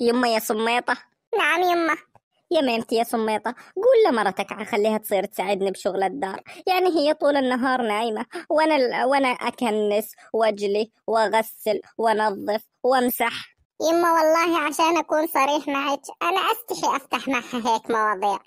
يما يا سميطة نعم يما يا ميمتي يا سميطة قول لمرتك خليها تصير تساعدني بشغل الدار يعني هي طول النهار نايمة وأنا وأنا أكنس وأجلي وأغسل وأنظف وأمسح يما والله عشان أكون صريح معك أنا أستحي أفتح معها هيك مواضيع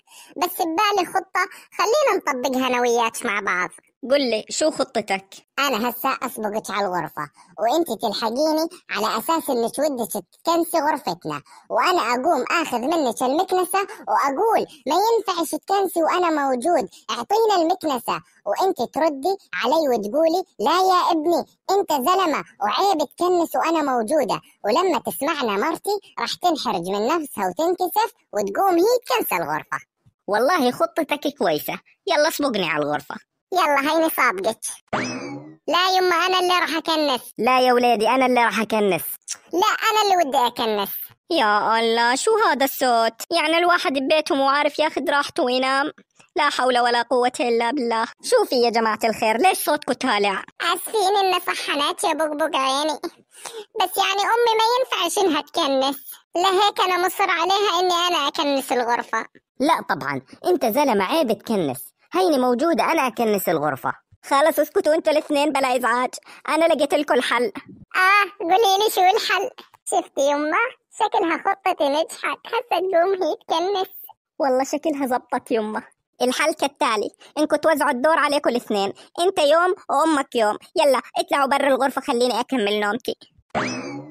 بس ببالي خطة خلينا نطبقها أنا وياك مع بعض قل لي شو خطتك؟ أنا هسا أسبقك على الغرفة وأنت تلحقيني على أساس إنك ودك تكنسي غرفتنا وأنا أقوم آخذ منك المكنسة وأقول ما ينفعش تكنسي وأنا موجود أعطينا المكنسة وأنت تردي علي وتقولي لا يا ابني أنت زلمة وعيب تكنس وأنا موجودة ولما تسمعنا مرتي راح تنحرج من نفسها وتنكسف وتقوم هي تكنسي الغرفة والله خطتك كويسة يلا سبقني على الغرفة يلا هيني صابقك لا يما انا اللي راح اكنس لا يا ولادي انا اللي راح اكنس لا انا اللي ودي اكنس يا الله شو هذا الصوت يعني الواحد ببيته مو عارف ياخذ راحته وينام لا حول ولا قوة إلا بالله شوفي يا جماعة الخير ليش صوتك طالع عارفين إن صحنات يا بقبق عيني بس يعني أمي ما ينفعش إنها تكنس لهيك أنا مصر عليها إني أنا أكنس الغرفة لا طبعا أنت زلمة عيب تكنس هيني موجودة أنا أكنس الغرفة خلاص اسكتوا انتوا الاثنين بلا ازعاج انا لقيت لكم الحل اه قولي لي شو الحل شفتي يما شكلها خطتي نجحت هسه تقوم هي تكنس والله شكلها زبطت يما الحل كالتالي انكم توزعوا الدور عليكم الاثنين انت يوم وامك يوم يلا اطلعوا برا الغرفه خليني اكمل نومتي